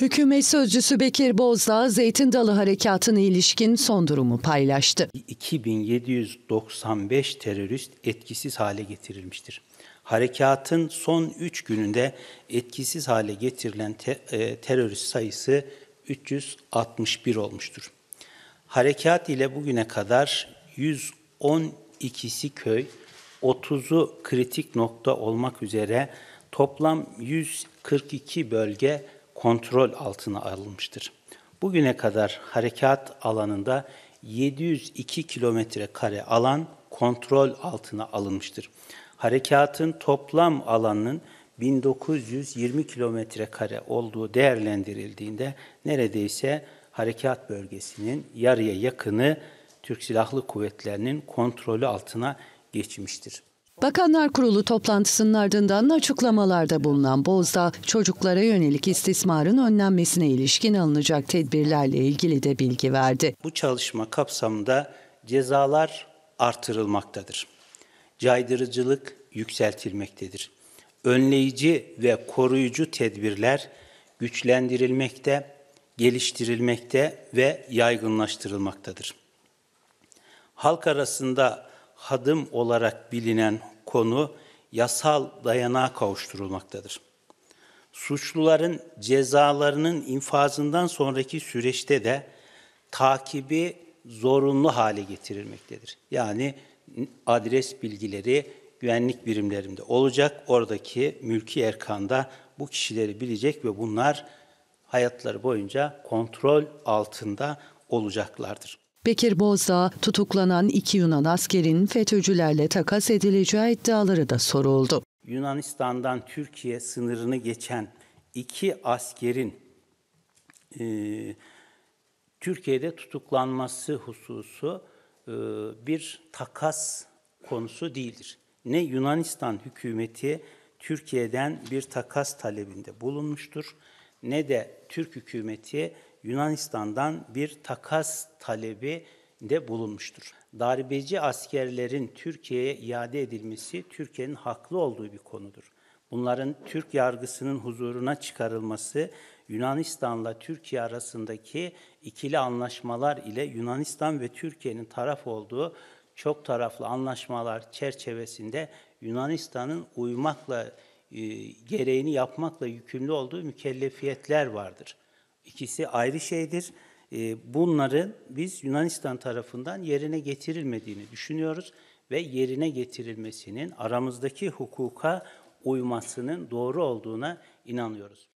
Hükümet sözcüsü Bekir Bozdağ, Zeytin Dalı Harekatı'na ilişkin son durumu paylaştı. 2795 terörist etkisiz hale getirilmiştir. Harekatın son 3 gününde etkisiz hale getirilen te e, terörist sayısı 361 olmuştur. Harekat ile bugüne kadar 112'si köy, 30'u kritik nokta olmak üzere toplam 142 bölge kontrol altına alınmıştır. Bugüne kadar harekat alanında 702 kilometre kare alan kontrol altına alınmıştır. Harekatın toplam alanının 1920 kilometre kare olduğu değerlendirildiğinde neredeyse harekat bölgesinin yarıya yakını Türk Silahlı Kuvvetleri'nin kontrolü altına geçmiştir. Bakanlar Kurulu toplantısının ardından açıklamalarda bulunan Bozda, çocuklara yönelik istismarın önlenmesine ilişkin alınacak tedbirlerle ilgili de bilgi verdi. Bu çalışma kapsamında cezalar artırılmaktadır. Caydırıcılık yükseltilmektedir. Önleyici ve koruyucu tedbirler güçlendirilmekte, geliştirilmekte ve yaygınlaştırılmaktadır. Halk arasında hadım olarak bilinen konu yasal dayanağa kavuşturulmaktadır. Suçluların cezalarının infazından sonraki süreçte de takibi zorunlu hale getirilmektedir. Yani adres bilgileri güvenlik birimlerinde olacak. Oradaki mülki erkanda bu kişileri bilecek ve bunlar hayatları boyunca kontrol altında olacaklardır. Bekir Bozdağ tutuklanan iki Yunan askerin FETÖ'cülerle takas edileceği iddiaları da soruldu. Yunanistan'dan Türkiye sınırını geçen iki askerin e, Türkiye'de tutuklanması hususu e, bir takas konusu değildir. Ne Yunanistan hükümeti Türkiye'den bir takas talebinde bulunmuştur ne de Türk hükümeti Yunanistan'dan bir takas talebi de bulunmuştur. Darbeci askerlerin Türkiye'ye iade edilmesi Türkiye'nin haklı olduğu bir konudur. Bunların Türk yargısının huzuruna çıkarılması Yunanistan'la Türkiye arasındaki ikili anlaşmalar ile Yunanistan ve Türkiye'nin taraf olduğu çok taraflı anlaşmalar çerçevesinde Yunanistan'ın uymakla e, gereğini yapmakla yükümlü olduğu mükellefiyetler vardır. İkisi ayrı şeydir. E, Bunların biz Yunanistan tarafından yerine getirilmediğini düşünüyoruz ve yerine getirilmesinin aramızdaki hukuka uymasının doğru olduğuna inanıyoruz.